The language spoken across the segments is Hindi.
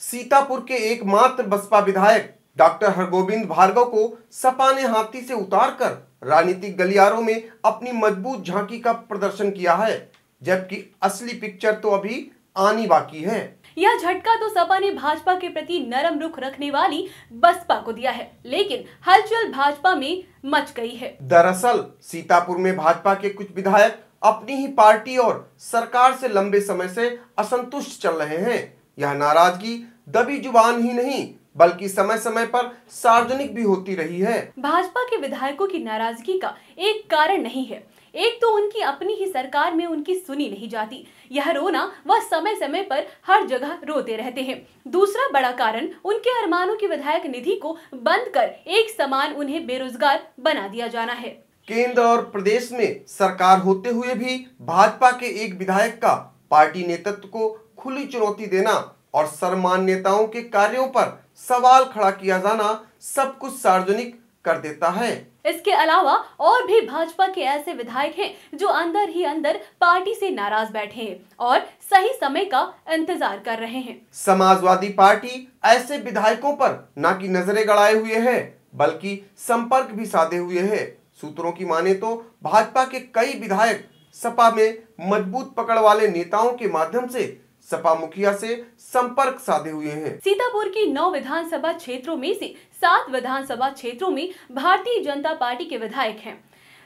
सीतापुर के एकमात्र बसपा विधायक डॉक्टर हरगोविंद भार्गव को सपा ने हाथी से उतारकर राजनीतिक गलियारों में अपनी मजबूत झांकी का प्रदर्शन किया है जबकि असली पिक्चर तो अभी आनी बाकी है यह झटका तो सपा ने भाजपा के प्रति नरम रुख रखने वाली बसपा को दिया है लेकिन हलचल भाजपा में मच गई है दरअसल सीतापुर में भाजपा के कुछ विधायक अपनी ही पार्टी और सरकार से लंबे समय से असंतुष्ट चल रहे हैं यह नाराजगी दबी जुबान ही नहीं बल्कि समय समय पर सार्वजनिक भी होती रही है भाजपा के विधायकों की नाराजगी का एक कारण नहीं है एक तो उनकी अपनी ही सरकार में उनकी सुनी नहीं जाती यह रोना वह समय समय पर हर जगह रोते रहते हैं दूसरा बड़ा कारण उनके अरमानों की विधायक निधि को बंद कर एक समान उन्हें बेरोजगार बना दिया जाना है केंद्र और प्रदेश में सरकार होते हुए भी भाजपा के एक विधायक का पार्टी नेतृत्व को खुली चुनौती देना और सर्मान के कार्यों पर सवाल खड़ा किया जाना सब कुछ सार्वजनिक कर देता है इसके अलावा और भी भाजपा के ऐसे विधायक हैं जो अंदर ही अंदर पार्टी से नाराज बैठे हैं और सही समय का इंतजार कर रहे हैं समाजवादी पार्टी ऐसे विधायकों पर न की नजरें गड़ाए हुए है बल्कि संपर्क भी साधे हुए है सूत्रों की माने तो भाजपा के कई विधायक सपा में मजबूत पकड़ वाले नेताओं के माध्यम से सपा मुखिया से संपर्क साधे हुए हैं सीतापुर की नौ विधानसभा क्षेत्रों में से सात विधानसभा क्षेत्रों में भारतीय जनता पार्टी के विधायक हैं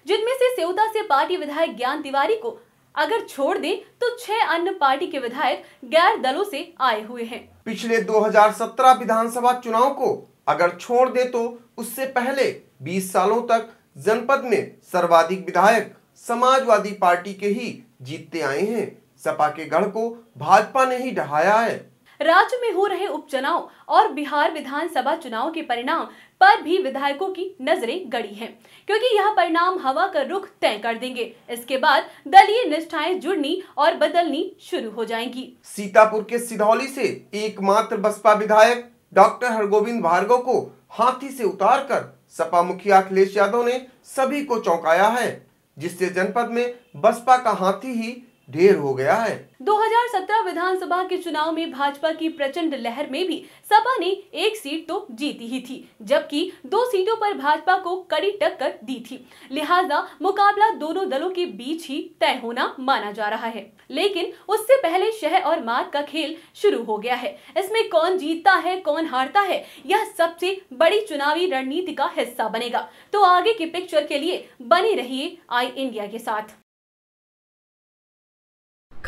जिनमें से सेवता से पार्टी विधायक ज्ञान तिवारी को अगर छोड़ दें तो छह अन्य पार्टी के विधायक गैर दलों से आए हुए हैं पिछले 2017 विधानसभा चुनाव को अगर छोड़ दे तो उससे पहले 20 सालों तक जनपद में सर्वाधिक विधायक समाजवादी पार्टी के ही जीतते आए हैं सपा के गढ़ को भाजपा ने ही ढहाया है राज्य में हो रहे उपचुनाव और बिहार विधानसभा चुनाव के परिणाम पर भी विधायकों की नजरें गड़ी हैं क्योंकि यह परिणाम हवा का रुख तय कर देंगे इसके बाद दलीय निष्ठाएं जुड़नी और बदलनी शुरू हो जाएंगी सीतापुर के सिधौली से एकमात्र बसपा विधायक डॉक्टर हरगोविंद भार्गव को हाथी से कर सपा मुखिया अखिलेश यादव ने सभी को चौंकाया है जिससे जनपद में बसपा का हाथी ही ढेर हो गया है 2017 विधानसभा के चुनाव में भाजपा की प्रचंड लहर में भी सपा ने एक सीट तो जीती ही थी जबकि दो सीटों पर भाजपा को कड़ी टक्कर दी थी लिहाजा मुकाबला दोनों दलों के बीच ही तय होना माना जा रहा है लेकिन उससे पहले शह और मात का खेल शुरू हो गया है इसमें कौन जीतता है कौन हारता है यह सबसे बड़ी चुनावी रणनीति का हिस्सा बनेगा तो आगे के पिक्चर के लिए बने रहिए आई इंडिया के साथ